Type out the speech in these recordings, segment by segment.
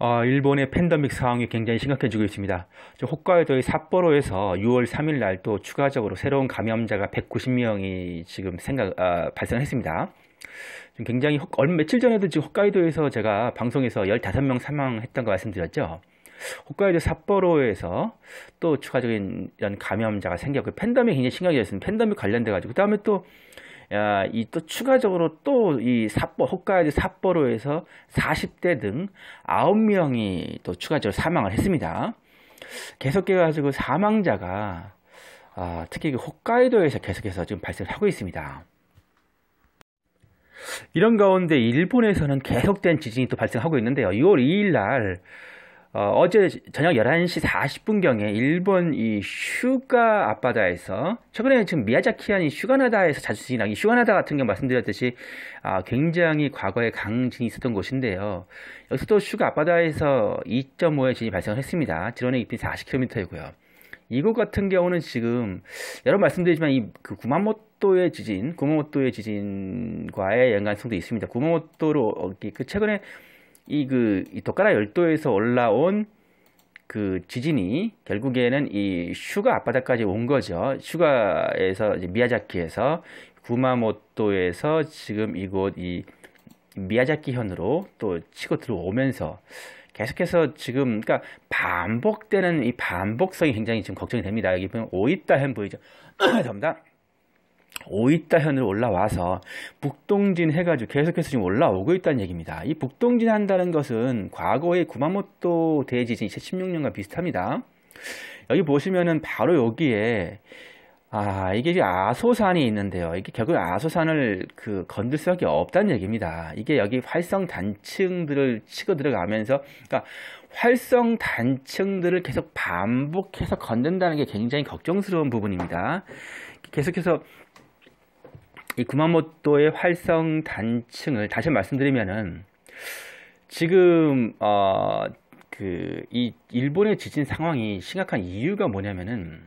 어, 일본의 팬데믹 상황이 굉장히 심각해지고 있습니다. 홋카이도의 삿포로에서 6월 3일 날 또 추가적으로 새로운 감염자가 190명이 지금 생각 아, 발생했습니다. 지금 굉장히 얼마 며칠 전에도 지금 홋카이도에서 제가 방송에서 15명 사망했던 거 말씀드렸죠. 홋카이도 삿포로에서 또 추가적인 이런 감염자가 생겼고 팬데믹 굉장히 심각해졌습니다. 팬데믹 관련돼 가지고 그다음에 또 이또 추가적으로 또 이사포호카이도사포로에서 40대 등 9명이 또 추가적으로 사망을 했습니다. 계속해 가지고 사망자가 아, 특히 그 홋카이도에서 계속해서 지금 발생을 하고 있습니다. 이런 가운데 일본에서는 계속된 지진이 또 발생하고 있는데요. 6월 2일 날 어, 제 저녁 11시 40분경에 일본 이 슈가 앞바다에서 최근에 지금 미야자키현이 슈가나다에서 자주 지나기 슈가나다 같은 경우 말씀드렸듯이 아, 굉장히 과거에 강진이 있었던 곳인데요. 여기서도 슈가 앞바다에서 2.5의 진이 발생 했습니다. 지론의 깊이 40km이고요. 이곳 같은 경우는 지금 여러 말씀드리지만 이 그 구마모토의 지진, 구마모토의 지진과의 연관성도 있습니다. 구마모토로 어, 그 최근에 이그 이 도카라 그, 열도에서 올라온 그 지진이 결국에는 이 슈가 앞바다까지 온 거죠. 슈가에서 이제 미야자키에서 구마모토에서 지금 이곳 이 미야자키현으로 또 치고 들어오면서 계속해서 지금 그러니까 반복되는 이 반복성이 굉장히 지금 걱정이 됩니다. 여기 보면 오이타현 보이죠? 전니다 오이타현으로 올라와서 북동진 해가지고 계속해서 지금 올라오고 있다는 얘기입니다. 이 북동진 한다는 것은 과거의 구마모토 대지진 2016년과 비슷합니다. 여기 보시면은 바로 여기에 아 이게 아소산이 있는데요. 이게 결국 아소산을 그 건들 수밖에 없다는 얘기입니다. 이게 여기 활성 단층들을 치고 들어가면서 그러니까 활성 단층들을 계속 반복해서 건든다는 게 굉장히 걱정스러운 부분입니다. 계속해서 이 구마모토의 활성 단층을 다시 말씀드리면은 지금 어 그 이 일본의 지진 상황이 심각한 이유가 뭐냐면은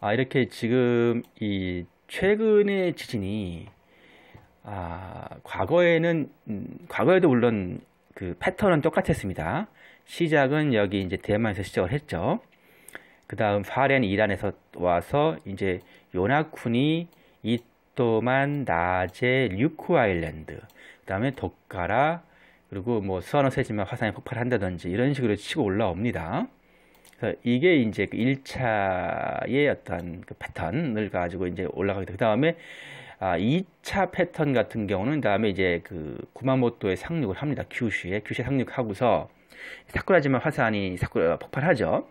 아 이렇게 지금 이 최근의 지진이 아 과거에는 음, 과거에도 물론 그 패턴은 똑같았습니다. 시작은 여기 이제 대만에서 시작을 했죠. 그 다음 파렌 이란에서 와서 이제 요나쿤이 이 도만, 나제, 류쿠 아일랜드, 그 다음에 독가라, 그리고 뭐 서너 세지만 화산이 폭발한다든지 이런 식으로 치고 올라옵니다. 그래서 이게 이제 그 1차의 어떤 그 패턴을 가지고 이제 올라가게 되고, 그 다음에 아, 2차 패턴 같은 경우는 다음에 이제 그 구마모토에 상륙을 합니다. 규슈에 규슈에 상륙하고서 사쿠라지만 화산이 사쿠라 폭발하죠.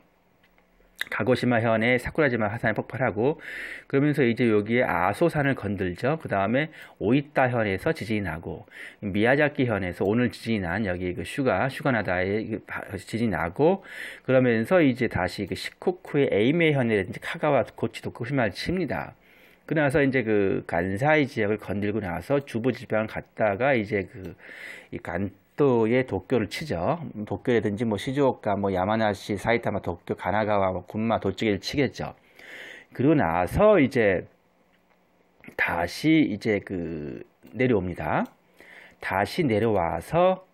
가고시마 현의 사쿠라지마 화산이 폭발하고 그러면서 이제 여기에 아소산을 건들죠. 그 다음에 오이타 현에서 지진이 나고 미야자키 현에서 오늘 지진이 난 여기 그 슈가 슈가나다에 지진이 나고 그러면서 이제 다시 그 시코쿠의 에이메 현이라든지 카가와 고치도 쿠시마를 그 칩니다. 그나서 이제 그 간사이 지역을 건들고 나서 주부 지방을 갔다가 이제 그이간 도의 도쿄를 치죠. 도쿄라든지 뭐 시즈오카, 뭐 야마나시, 사이타마, 도쿄, 가나가와, 뭐 군마, 도쪽에를 치겠죠. 그리고 나서 이제 다시 이제 그 내려옵니다. 다시 내려와서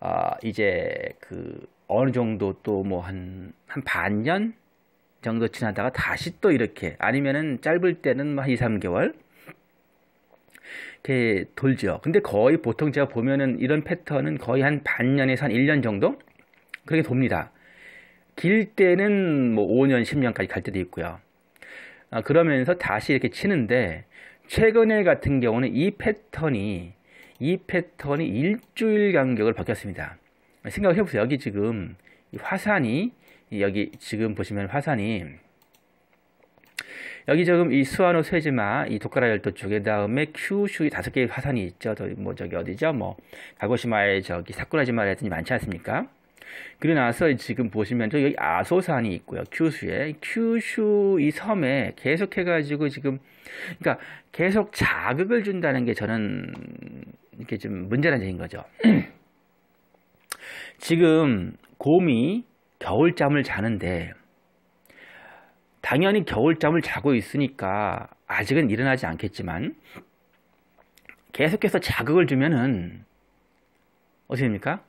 어 이제 그 어느 정도 또 뭐 한 한 반년 정도 지나다가 다시 또 이렇게 아니면은 짧을 때는 뭐한 2, 3개월 이렇게 돌죠. 근데 거의 보통 제가 보면은 이런 패턴은 거의 한 반년에서 한 1년 정도? 그렇게 돕니다. 길 때는 뭐 5년, 10년까지 갈 때도 있고요. 아, 그러면서 다시 이렇게 치는데, 최근에 같은 경우는 이 패턴이, 이 패턴이 일주일 간격을 바뀌었습니다. 생각을 해보세요. 여기 지금 이 화산이, 여기 지금 보시면 화산이 여기 지금 이 스와노 세지마 이 도카라 열도 쪽에 다음에 큐슈 다섯 개의 화산이 있죠. 저기 뭐 저기 어디죠? 뭐 가고시마에 저기 사쿠라지마라 든지 많지 않습니까? 그리고 나서 지금 보시면 저 여기 아소산이 있고요. 큐슈에 큐슈 이 섬에 계속해 가지고 지금 그러니까 계속 자극을 준다는 게 저는 이렇게 좀문제란 얘기인 거죠. 지금 곰이 겨울잠을 자는데 당연히 겨울잠을 자고 있으니까 아직은 일어나지 않겠지만 계속해서 자극을 주면은 어떻게 됩니까?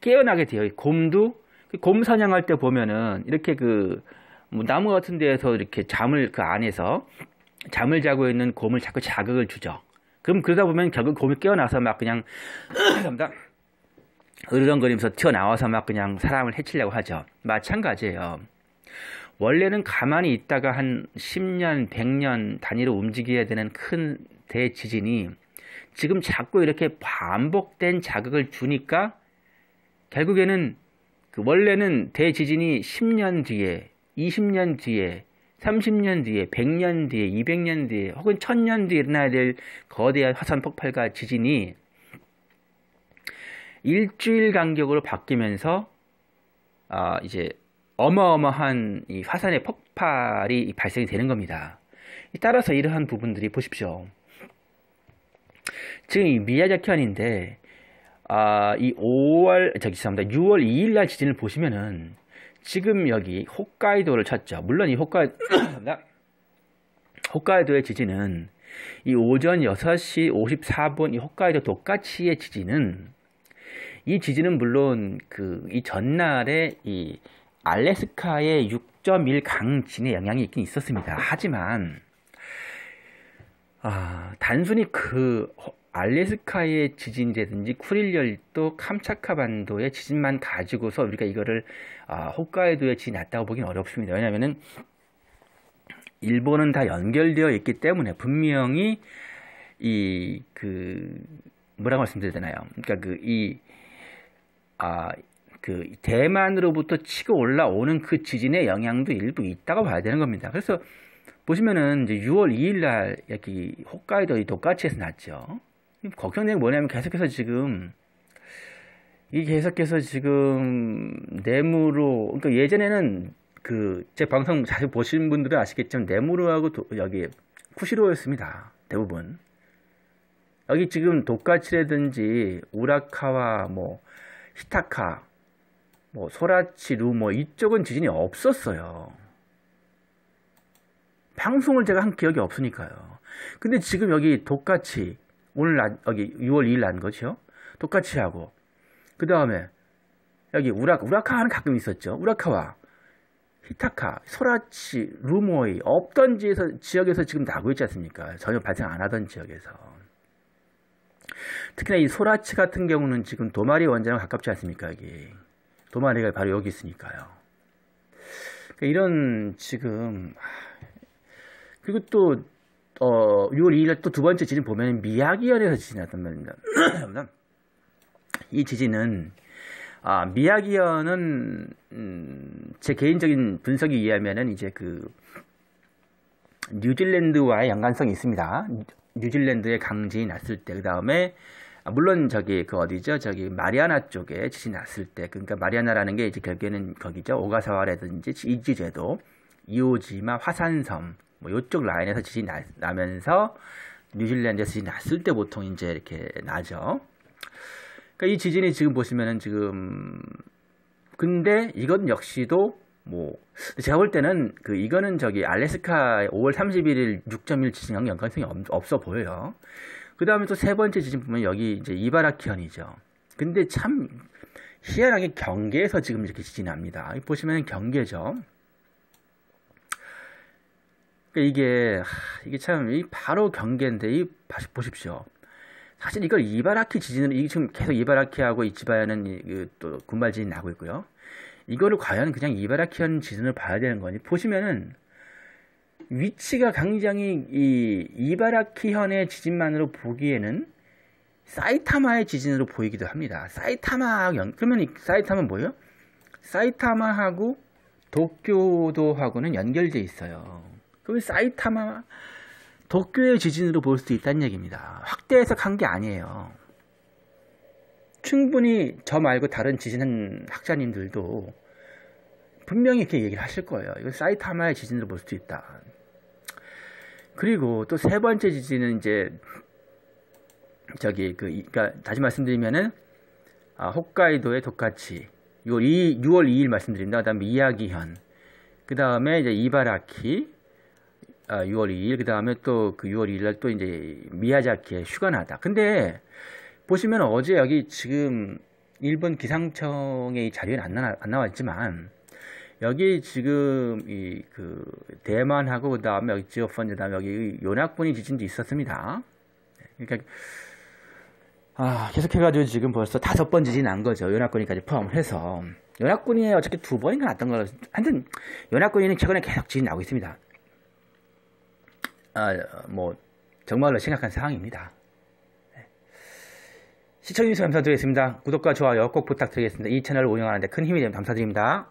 깨어나게 돼요. 곰도 그 곰 사냥할 때 보면은 이렇게 그 뭐 나무 같은 데에서 이렇게 잠을 그 안에서 잠을 자고 있는 곰을 자꾸 자극을 주죠. 그럼 그러다 보면 결국 곰이 깨어나서 막 그냥 감사 으르렁거리면서 튀어나와서 막 그냥 사람을 해치려고 하죠. 마찬가지예요. 원래는 가만히 있다가 한 10년, 100년 단위로 움직여야 되는 큰 대지진이 지금 자꾸 이렇게 반복된 자극을 주니까 결국에는 그 원래는 대지진이 10년 뒤에, 20년 뒤에, 30년 뒤에, 100년 뒤에, 200년 뒤에, 혹은 1000년 뒤에 일어나야 될 거대한 화산 폭발과 지진이 일주일 간격으로 바뀌면서 아, 이제 어마어마한 이 화산의 폭발이 발생이 되는 겁니다. 따라서 이러한 부분들이 보십시오. 지금 이 미야자키현인데 아, 이 5월 저기 죄송합니다. 6월 2일 날 지진을 보시면은 지금 여기 홋카이도를 찾죠. 물론 이 홋카이 홋카이도의 지진은 이 오전 6시 54분 이 홋카이도 독카치의 지진은 이 지진은 물론 그 이 전날에 이 알래스카의 6.1 강진의 영향이 있긴 있었습니다. 하지만 아, 단순히 그 알래스카의 지진이라든지 쿠릴열도 캄차카 반도의 지진만 가지고서 우리가 이거를 아, 홋카이도의 지진이 났다고 보기는 어렵습니다. 왜냐하면 일본은 다 연결되어 있기 때문에 분명히 이 그 뭐라고 말씀드려야 되나요? 그러니까 그 이 아, 그 대만으로부터 치고 올라오는 그 지진의 영향도 일부 있다고 봐야 되는 겁니다. 그래서 보시면은 이제 6월 2일 날 여기 홋카이도 이 도카치에서 났죠. 걱정되는 게 뭐냐면 계속해서 지금 이 계속해서 지금 네무로 그러니까 예전에는 그 제 방송 자주 보신 분들은 아시겠지만 네무로하고 도, 여기 쿠시로였습니다. 대부분 여기 지금 도카치라든지 우라카와 뭐 히타카 뭐 소라치, 루뭐 이쪽은 지진이 없었어요. 방송을 제가 한 기억이 없으니까요. 근데 지금 여기 똑같이 오늘 난, 여기 6월 2일 난 거죠. 똑같이 하고 그 다음에 여기 우라 우라카는 가끔 있었죠. 우라카와 히타카, 소라치, 루모이 없던 지에서, 지역에서 지금 나고 있지 않습니까? 전혀 발생 안 하던 지역에서. 특히나 이 소라치 같은 경우는 지금 도마리 원장에 가깝지 않습니까? 여기. 도마리가 바로 여기 있으니까요. 그러니까 이런 지금 그리고 또 어, 6월 2일 또두 번째 지진 보면 미야기현에서 지진이 났단 말입니다. 이 지진은 아, 미야기현은 음, 제 개인적인 분석에 의하면은 이제 그 뉴질랜드와의 연관성이 있습니다. 뉴질랜드의 강진이 났을 때 그 다음에 아, 물론 저기 그 어디죠? 저기 마리아나 쪽에 지진이 났을 때 그러니까 마리아나라는 게 이제 결국에는 거기죠. 오가사와라든지 이지제도, 이오지마, 화산섬 뭐 요쪽 라인에서 지진이 나, 나면서 뉴질랜드에서 지진이 났을 때 보통 이제 이렇게 나죠. 그러니까 이 지진이 지금 보시면은 지금 근데 이건 역시도 뭐 제가 볼 때는 그 이거는 저기 알래스카 5월 31일 6.1 지진하고 연관성이 없, 없어 보여요. 그 다음에 또 세 번째 지진 보면 여기 이제 이바라키현이죠. 근데 참 희한하게 경계에서 지금 이렇게 지진이 납니다. 보시면 경계죠. 그러니까 이게 이게 참 이 바로 경계인데 이 다시 보십시오. 사실 이걸 이바라키 지진은 이 지금 계속 이바라키하고 이치바야는 그 또 군발 지진이 나고 있고요. 이거를 과연 그냥 이바라키현 지진을 봐야 되는 거니 보시면은 위치가 굉장히 이 이바라키현의 지진만으로 보기에는 사이타마의 지진으로 보이기도 합니다. 사이타마 연 그러면 사이타마는 뭐예요? 사이타마하고 도쿄도하고는 연결돼 있어요. 그럼 사이타마 도쿄의 지진으로 볼 수도 있다는 얘기입니다. 확대 해서간 게 아니에요. 충분히 저 말고 다른 지진 학자님들도 분명히 이렇게 얘기를 하실 거예요. 이거 사이타마의 지진으로 볼 수도 있다. 그리고 또 세 번째 지지는 이제 저기 그 그러니까 다시 말씀드리면은 아, 홋카이도의 도카치 6월 2, 6월 2일 말씀드립니다. 그다음 미야기현 그다음에 이제 이바라키 아, 6월 2일 그다음에 또 그 6월 2일 날또 이제 미야자키의 휴가나다. 근데 보시면 어제 여기 지금 일본 기상청의 자료에는 안, 나, 안 나왔지만 여기 지금 이 그 대만하고 그 다음에 여기 지오펀즈 다음에 여기 요약분이 지진도 있었습니다. 그러니까 아 계속해가지고 지금 벌써 다섯 번 지진 난 거죠. 요약군이까지 포함을 해서 요약군이어차피두 번인가 났던 걸로 하여튼 요약분이는 최근에 계속 지진 나고 있습니다. 아뭐 정말로 심각한 상황입니다. 네. 시청해주셔서 감사드리겠습니다. 구독과 좋아요 꼭 부탁드리겠습니다. 이 채널을 운영하는데 큰 힘이 되면 감사드립니다.